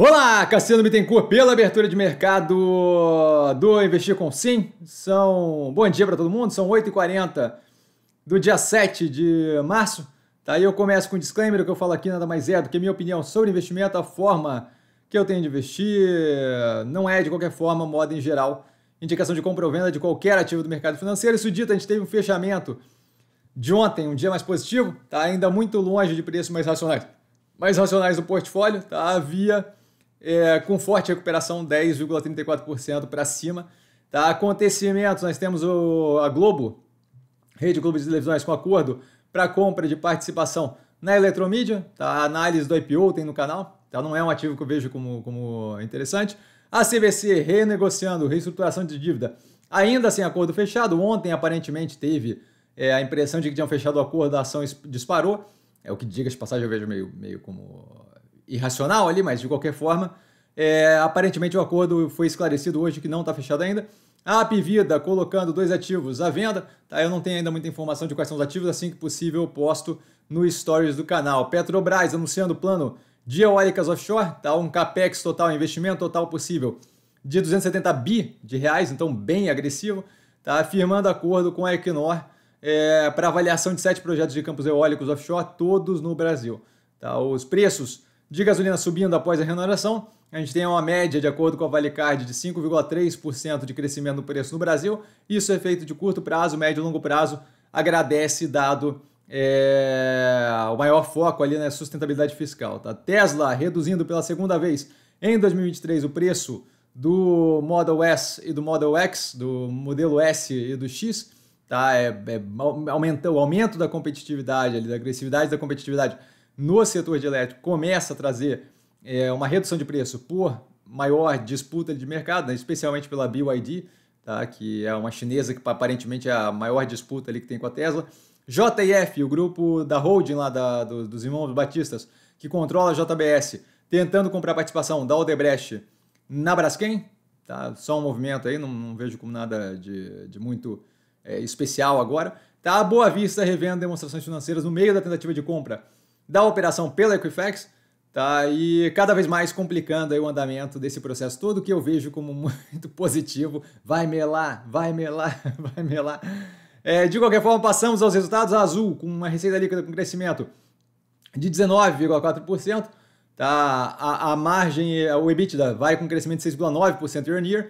Olá, Cassiano Bittencourt, pela abertura de mercado do Investir com Sim. São bom dia para todo mundo, são 8h40 do dia 7 de março. Tá, eu começo com um disclaimer, o que eu falo aqui nada mais é do que minha opinião sobre investimento, a forma que eu tenho de investir não é de qualquer forma, moda em geral, indicação de compra ou venda de qualquer ativo do mercado financeiro. Isso dito, a gente teve um fechamento de ontem, um dia mais positivo, tá ainda muito longe de preços mais racionais. Mais racionais do portfólio, tá? Havia é, com forte recuperação, 10,34% para cima. Tá? Acontecimentos, nós temos o, a Globo, Rede Globo de Televisões, com acordo para compra de participação na Eletromídia. Tá? A análise do IPO tem no canal, tá? não é um ativo que eu vejo como, como interessante. A CVC renegociando reestruturação de dívida, ainda sem acordo fechado. Ontem, aparentemente, teve é, a impressão de que tinham fechado o acordo, a ação disparou. É o que, diga de passagem, eu vejo meio, meio como irracional ali, mas de qualquer forma, é, aparentemente o acordo foi esclarecido hoje que não está fechado ainda. A Pivida colocando dois ativos à venda. Tá? Eu não tenho ainda muita informação de quais são os ativos, assim que possível eu posto no Stories do canal. Petrobras anunciando o plano de eólicas offshore, tá? um capex total, investimento total possível de 270 bi de reais, então bem agressivo. Tá? Firmando acordo com a Equinor é, para avaliação de sete projetos de campos eólicos offshore, todos no Brasil. Tá? Os preços de gasolina subindo após a renovação, a gente tem uma média, de acordo com a Valicard, de 5,3% de crescimento do preço no Brasil. Isso é feito de curto prazo, médio e longo prazo. Agradece, dado é, o maior foco ali na sustentabilidade fiscal. Tá? Tesla reduzindo pela segunda vez em 2023 o preço do Model S e do Model X, do modelo S e do X. Tá? É, é, aumenta, o aumento da competitividade, ali, da agressividade da competitividade no setor de elétrico começa a trazer é, uma redução de preço por maior disputa de mercado, né? especialmente pela BYD, tá? que é uma chinesa que aparentemente é a maior disputa ali que tem com a Tesla. JF, o grupo da holding lá da, do, dos irmãos Batistas, que controla a JBS, tentando comprar participação da Odebrecht na Braskem. Tá? Só um movimento aí, não, não vejo como nada de, de muito é, especial agora. Tá? A Boa Vista revendo demonstrações financeiras no meio da tentativa de compra da operação pela Equifax, tá? E cada vez mais complicando aí o andamento desse processo todo, que eu vejo como muito positivo. Vai melar, vai melar, vai melar. É, de qualquer forma, passamos aos resultados. A Azul, com uma receita líquida com crescimento de 19,4%. Tá? A, a margem, o EBITDA, vai com crescimento de 6,9% year on year.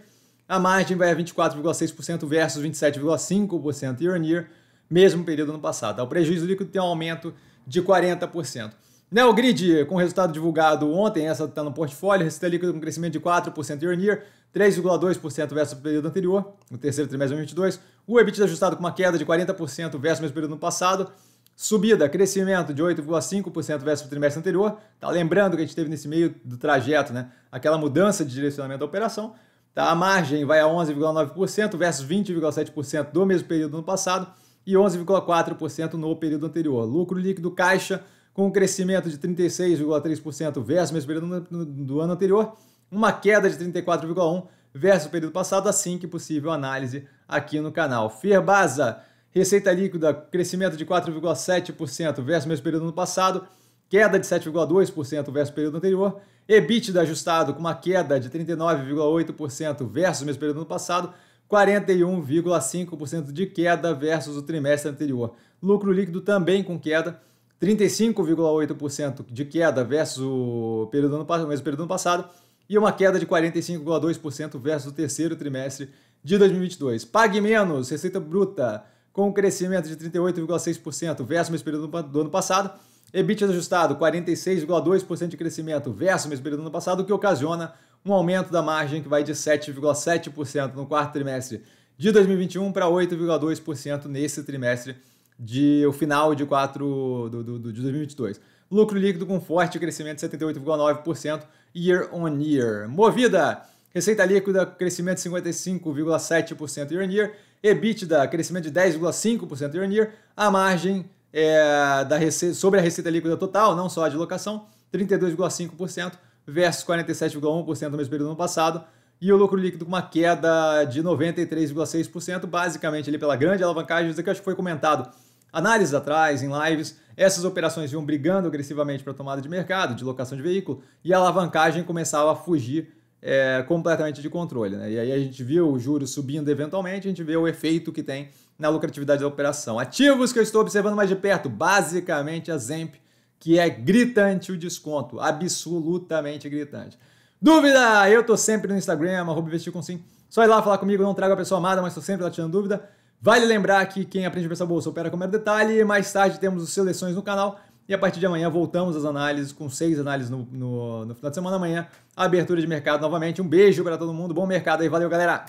A margem vai a 24,6% versus 27,5% year on year, mesmo período no passado. Tá? O prejuízo líquido tem um aumento de 40%. Neogrid, com resultado divulgado ontem, essa está no portfólio, receita líquida com crescimento de 4% year on year, 3,2% versus o período anterior, no terceiro trimestre de 2022. O EBITDA ajustado com uma queda de 40% versus o mesmo período no passado. Subida, crescimento de 8,5% versus o trimestre anterior. Tá lembrando que a gente teve nesse meio do trajeto, né? Aquela mudança de direcionamento da operação. Tá? A margem vai a 11,9% versus 20,7% do mesmo período no passado e 11,4% no período anterior. Lucro líquido caixa com um crescimento de 36,3% versus o mesmo período do ano anterior, uma queda de 34,1% versus o período passado, assim que possível análise aqui no canal. Ferbasa, receita líquida, crescimento de 4,7% versus o mesmo período do ano passado, queda de 7,2% versus o período anterior, EBITDA ajustado com uma queda de 39,8% versus o mesmo período do ano passado, 41,5% de queda versus o trimestre anterior. Lucro líquido também com queda, 35,8% de queda versus o período ano, mesmo período ano passado e uma queda de 45,2% versus o terceiro trimestre de 2022. Pague menos, receita bruta com crescimento de 38,6% versus o mesmo período do ano passado. EBITDA ajustado, 46,2% de crescimento versus o mesmo período do ano passado, o que ocasiona um aumento da margem que vai de 7,7% no quarto trimestre de 2021 para 8,2% nesse trimestre de o final de 4 do, do, do, de 2022. Lucro líquido com forte crescimento de 78,9% year on year. Movida, receita líquida, crescimento de 55,7% year on year. EBITDA, crescimento de 10,5% year on year. A margem é, da rece... sobre a receita líquida total, não só a de locação, 32,5% versus 47,1% no mesmo período do ano passado, e o lucro líquido com uma queda de 93,6%, basicamente ali pela grande alavancagem, isso que acho que foi comentado análises atrás, em lives, essas operações iam brigando agressivamente para tomada de mercado, de locação de veículo, e a alavancagem começava a fugir é, completamente de controle. Né? E aí a gente viu o juros subindo eventualmente, a gente vê o efeito que tem na lucratividade da operação. Ativos que eu estou observando mais de perto, basicamente a Zemp, que é gritante o desconto, absolutamente gritante. Dúvida? Eu tô sempre no Instagram, arroba investir com sim. Só ir lá falar comigo, não trago a pessoa amada, mas tô sempre lá tirando dúvida. Vale lembrar que quem aprende a pensar bolsa opera com mero detalhe. Mais tarde temos os seleções no canal. E a partir de amanhã voltamos às análises, com seis análises no, no, no final de semana. Amanhã, abertura de mercado novamente. Um beijo para todo mundo, bom mercado aí, valeu galera!